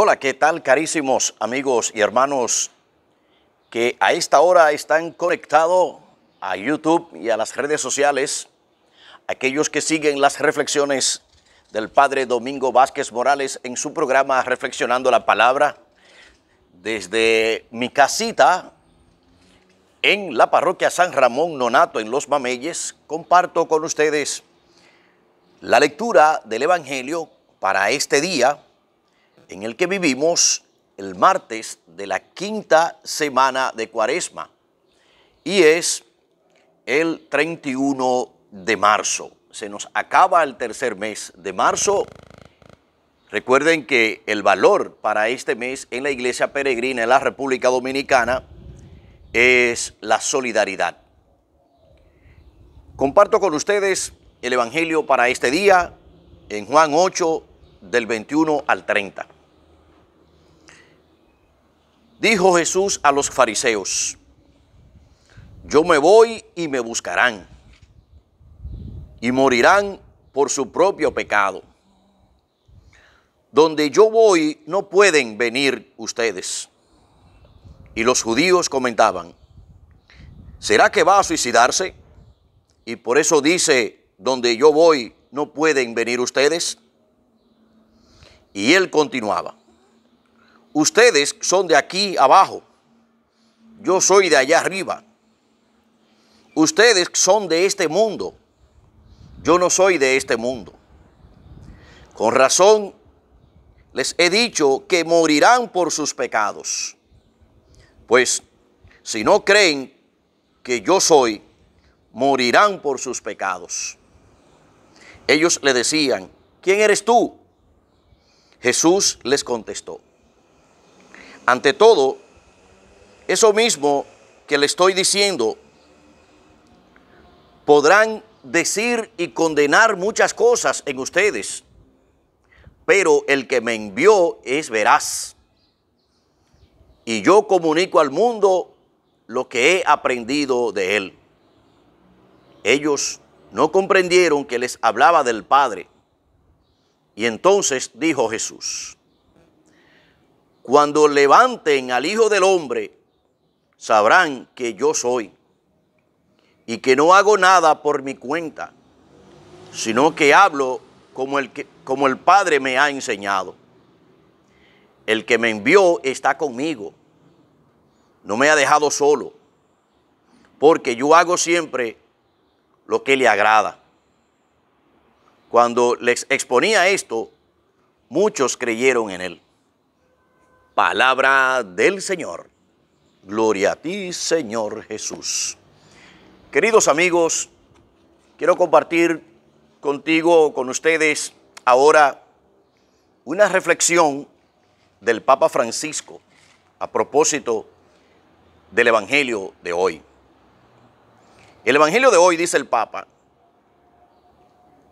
Hola, ¿qué tal carísimos amigos y hermanos que a esta hora están conectados a YouTube y a las redes sociales? Aquellos que siguen las reflexiones del Padre Domingo Vázquez Morales en su programa Reflexionando la Palabra desde mi casita en la parroquia San Ramón Nonato en Los Mameyes, comparto con ustedes la lectura del Evangelio para este día en el que vivimos el martes de la quinta semana de Cuaresma y es el 31 de marzo. Se nos acaba el tercer mes de marzo. Recuerden que el valor para este mes en la Iglesia Peregrina en la República Dominicana es la solidaridad. Comparto con ustedes el Evangelio para este día en Juan 8 del 21 al 30 dijo Jesús a los fariseos, yo me voy y me buscarán y morirán por su propio pecado. Donde yo voy no pueden venir ustedes. Y los judíos comentaban, ¿será que va a suicidarse? Y por eso dice, donde yo voy no pueden venir ustedes. Y él continuaba, Ustedes son de aquí abajo. Yo soy de allá arriba. Ustedes son de este mundo. Yo no soy de este mundo. Con razón les he dicho que morirán por sus pecados. Pues si no creen que yo soy, morirán por sus pecados. Ellos le decían, ¿quién eres tú? Jesús les contestó, ante todo, eso mismo que le estoy diciendo, podrán decir y condenar muchas cosas en ustedes, pero el que me envió es veraz. Y yo comunico al mundo lo que he aprendido de él. Ellos no comprendieron que les hablaba del Padre. Y entonces dijo Jesús, cuando levanten al Hijo del Hombre, sabrán que yo soy y que no hago nada por mi cuenta, sino que hablo como el, que, como el Padre me ha enseñado. El que me envió está conmigo, no me ha dejado solo, porque yo hago siempre lo que le agrada. Cuando les exponía esto, muchos creyeron en él. Palabra del Señor. Gloria a ti, Señor Jesús. Queridos amigos, quiero compartir contigo, con ustedes, ahora una reflexión del Papa Francisco a propósito del Evangelio de hoy. El Evangelio de hoy, dice el Papa,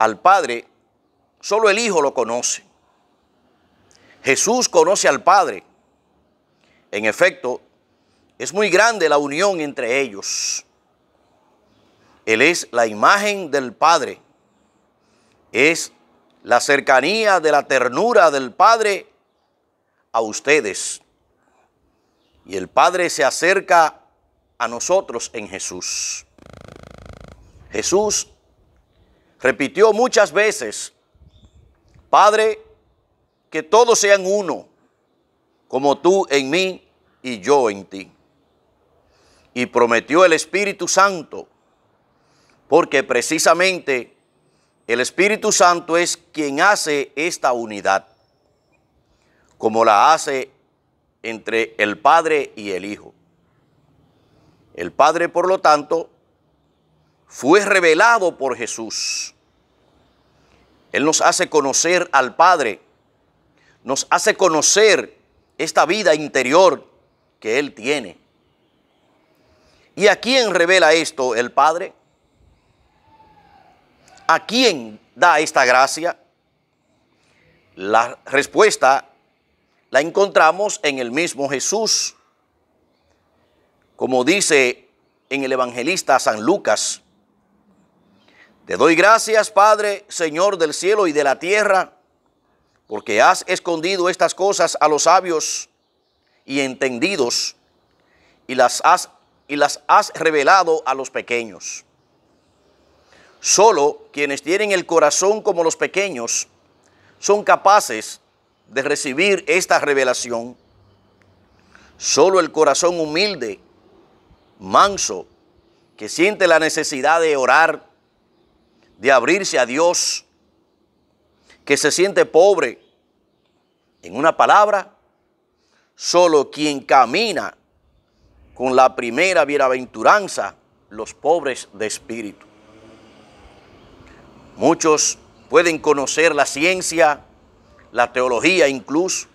al Padre solo el Hijo lo conoce. Jesús conoce al Padre en efecto, es muy grande la unión entre ellos. Él es la imagen del Padre. Es la cercanía de la ternura del Padre a ustedes. Y el Padre se acerca a nosotros en Jesús. Jesús repitió muchas veces, Padre, que todos sean uno como tú en mí y yo en ti. Y prometió el Espíritu Santo, porque precisamente el Espíritu Santo es quien hace esta unidad, como la hace entre el Padre y el Hijo. El Padre, por lo tanto, fue revelado por Jesús. Él nos hace conocer al Padre, nos hace conocer esta vida interior que Él tiene. ¿Y a quién revela esto el Padre? ¿A quién da esta gracia? La respuesta la encontramos en el mismo Jesús. Como dice en el evangelista San Lucas, te doy gracias, Padre, Señor del cielo y de la tierra, porque has escondido estas cosas a los sabios y entendidos y las has, y las has revelado a los pequeños. Solo quienes tienen el corazón como los pequeños son capaces de recibir esta revelación. Solo el corazón humilde, manso, que siente la necesidad de orar, de abrirse a Dios, que se siente pobre. En una palabra, solo quien camina con la primera bienaventuranza, los pobres de espíritu. Muchos pueden conocer la ciencia, la teología incluso,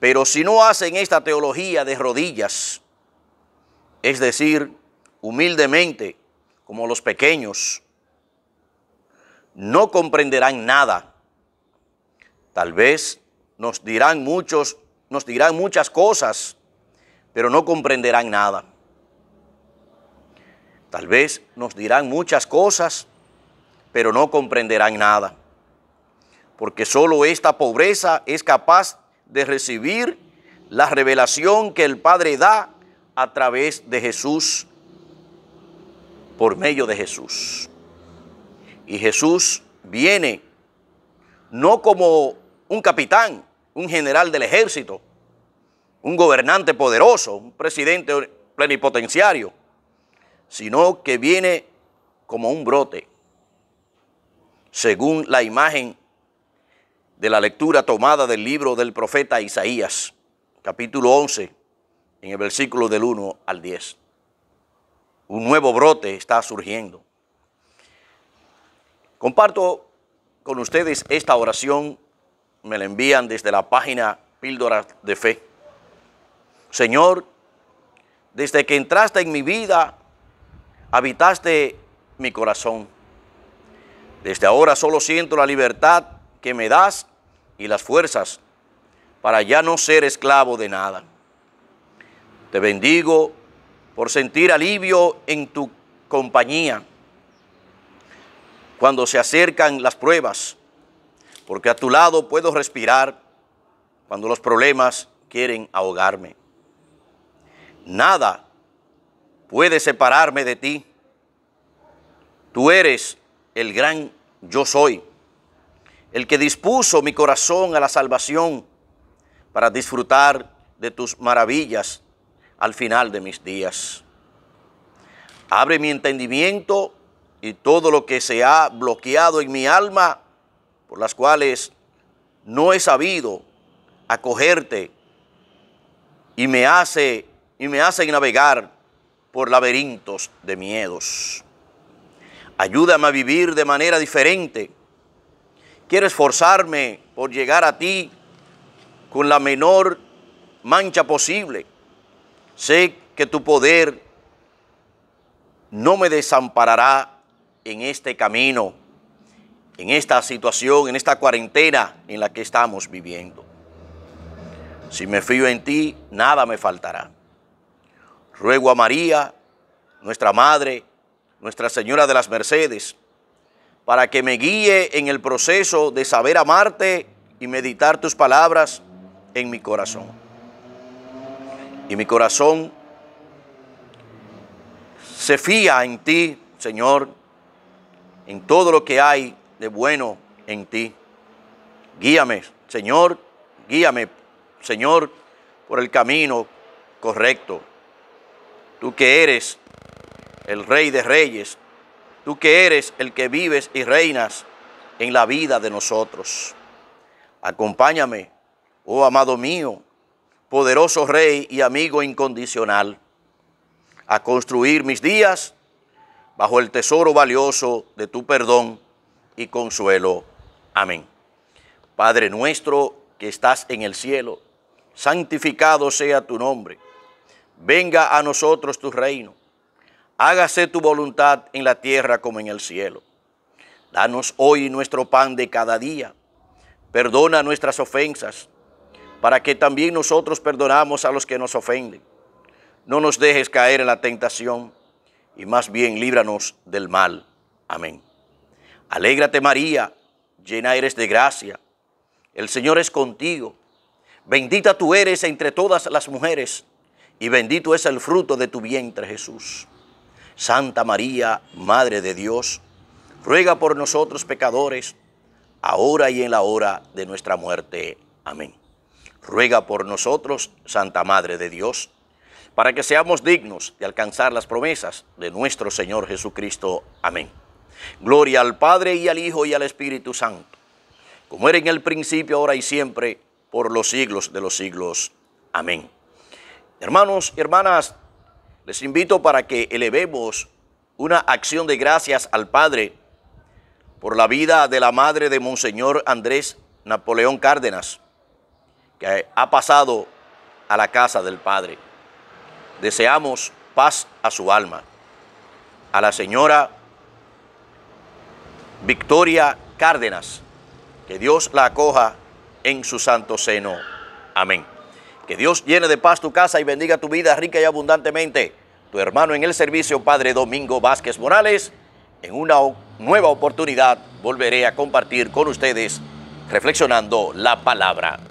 pero si no hacen esta teología de rodillas, es decir, humildemente, como los pequeños, no comprenderán nada Tal vez nos dirán muchos, nos dirán muchas cosas, pero no comprenderán nada. Tal vez nos dirán muchas cosas, pero no comprenderán nada. Porque solo esta pobreza es capaz de recibir la revelación que el Padre da a través de Jesús, por medio de Jesús. Y Jesús viene no como un capitán, un general del ejército, un gobernante poderoso, un presidente plenipotenciario, sino que viene como un brote, según la imagen de la lectura tomada del libro del profeta Isaías, capítulo 11, en el versículo del 1 al 10. Un nuevo brote está surgiendo. Comparto con ustedes esta oración me la envían desde la página Píldoras de Fe. Señor, desde que entraste en mi vida, habitaste mi corazón. Desde ahora solo siento la libertad que me das y las fuerzas para ya no ser esclavo de nada. Te bendigo por sentir alivio en tu compañía. Cuando se acercan las pruebas, porque a tu lado puedo respirar cuando los problemas quieren ahogarme. Nada puede separarme de ti. Tú eres el gran yo soy, el que dispuso mi corazón a la salvación para disfrutar de tus maravillas al final de mis días. Abre mi entendimiento y todo lo que se ha bloqueado en mi alma, por las cuales no he sabido acogerte y me hace y me hacen navegar por laberintos de miedos. Ayúdame a vivir de manera diferente. Quiero esforzarme por llegar a ti con la menor mancha posible. Sé que tu poder no me desamparará en este camino en esta situación, en esta cuarentena en la que estamos viviendo. Si me fío en ti, nada me faltará. Ruego a María, nuestra Madre, Nuestra Señora de las Mercedes, para que me guíe en el proceso de saber amarte y meditar tus palabras en mi corazón. Y mi corazón se fía en ti, Señor, en todo lo que hay de bueno en ti. Guíame, Señor, guíame, Señor, por el camino correcto. Tú que eres el Rey de Reyes, tú que eres el que vives y reinas en la vida de nosotros. Acompáñame, oh amado mío, poderoso Rey y amigo incondicional, a construir mis días bajo el tesoro valioso de tu perdón y consuelo. Amén. Padre nuestro que estás en el cielo, santificado sea tu nombre. Venga a nosotros tu reino. Hágase tu voluntad en la tierra como en el cielo. Danos hoy nuestro pan de cada día. Perdona nuestras ofensas, para que también nosotros perdonamos a los que nos ofenden. No nos dejes caer en la tentación, y más bien líbranos del mal. Amén. Alégrate María, llena eres de gracia. El Señor es contigo. Bendita tú eres entre todas las mujeres y bendito es el fruto de tu vientre Jesús. Santa María, Madre de Dios, ruega por nosotros pecadores, ahora y en la hora de nuestra muerte. Amén. Ruega por nosotros, Santa Madre de Dios, para que seamos dignos de alcanzar las promesas de nuestro Señor Jesucristo. Amén. Gloria al Padre y al Hijo y al Espíritu Santo, como era en el principio, ahora y siempre, por los siglos de los siglos. Amén. Hermanos y hermanas, les invito para que elevemos una acción de gracias al Padre por la vida de la madre de Monseñor Andrés Napoleón Cárdenas, que ha pasado a la casa del Padre. Deseamos paz a su alma. A la señora Victoria Cárdenas. Que Dios la acoja en su santo seno. Amén. Que Dios llene de paz tu casa y bendiga tu vida rica y abundantemente. Tu hermano en el servicio, Padre Domingo Vázquez Morales. En una nueva oportunidad volveré a compartir con ustedes reflexionando la palabra